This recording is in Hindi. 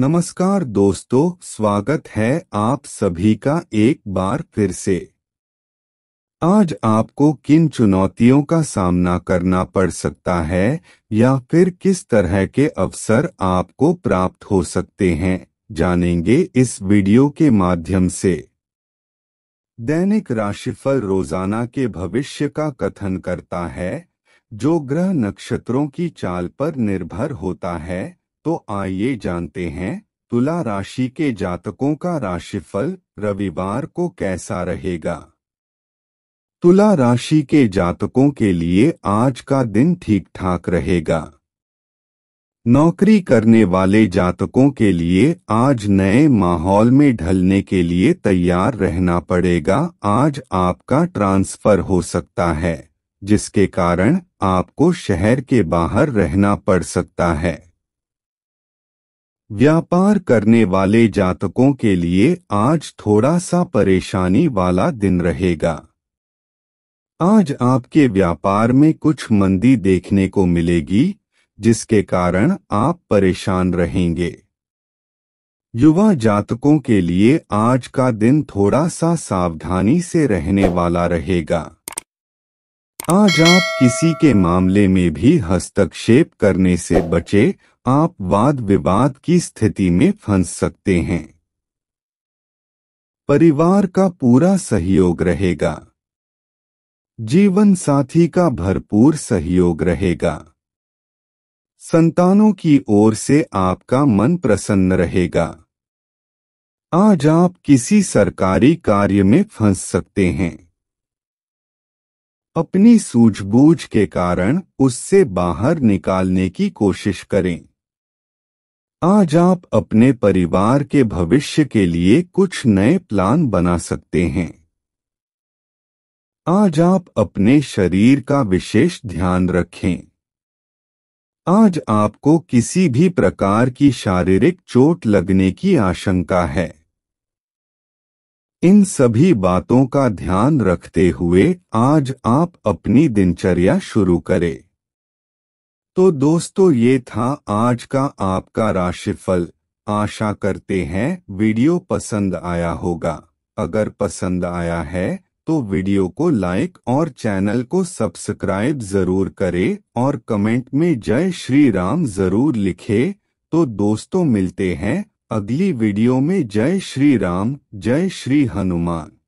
नमस्कार दोस्तों स्वागत है आप सभी का एक बार फिर से आज आपको किन चुनौतियों का सामना करना पड़ सकता है या फिर किस तरह के अवसर आपको प्राप्त हो सकते हैं जानेंगे इस वीडियो के माध्यम से दैनिक राशिफल रोजाना के भविष्य का कथन करता है जो ग्रह नक्षत्रों की चाल पर निर्भर होता है तो आइए जानते हैं तुला राशि के जातकों का राशिफल रविवार को कैसा रहेगा तुला राशि के जातकों के लिए आज का दिन ठीक ठाक रहेगा नौकरी करने वाले जातकों के लिए आज नए माहौल में ढलने के लिए तैयार रहना पड़ेगा आज आपका ट्रांसफर हो सकता है जिसके कारण आपको शहर के बाहर रहना पड़ सकता है व्यापार करने वाले जातकों के लिए आज थोड़ा सा परेशानी वाला दिन रहेगा आज आपके व्यापार में कुछ मंदी देखने को मिलेगी जिसके कारण आप परेशान रहेंगे युवा जातकों के लिए आज का दिन थोड़ा सा सावधानी से रहने वाला रहेगा आज आप किसी के मामले में भी हस्तक्षेप करने से बचे आप वाद विवाद की स्थिति में फंस सकते हैं परिवार का पूरा सहयोग रहेगा जीवन साथी का भरपूर सहयोग रहेगा संतानों की ओर से आपका मन प्रसन्न रहेगा आज आप किसी सरकारी कार्य में फंस सकते हैं अपनी सूझबूझ के कारण उससे बाहर निकालने की कोशिश करें आज आप अपने परिवार के भविष्य के लिए कुछ नए प्लान बना सकते हैं आज आप अपने शरीर का विशेष ध्यान रखें आज आपको किसी भी प्रकार की शारीरिक चोट लगने की आशंका है इन सभी बातों का ध्यान रखते हुए आज आप अपनी दिनचर्या शुरू करें तो दोस्तों ये था आज का आपका राशिफल आशा करते हैं वीडियो पसंद आया होगा अगर पसंद आया है तो वीडियो को लाइक और चैनल को सब्सक्राइब जरूर करें और कमेंट में जय श्री राम जरूर लिखे तो दोस्तों मिलते हैं अगली वीडियो में जय श्री राम जय श्री हनुमान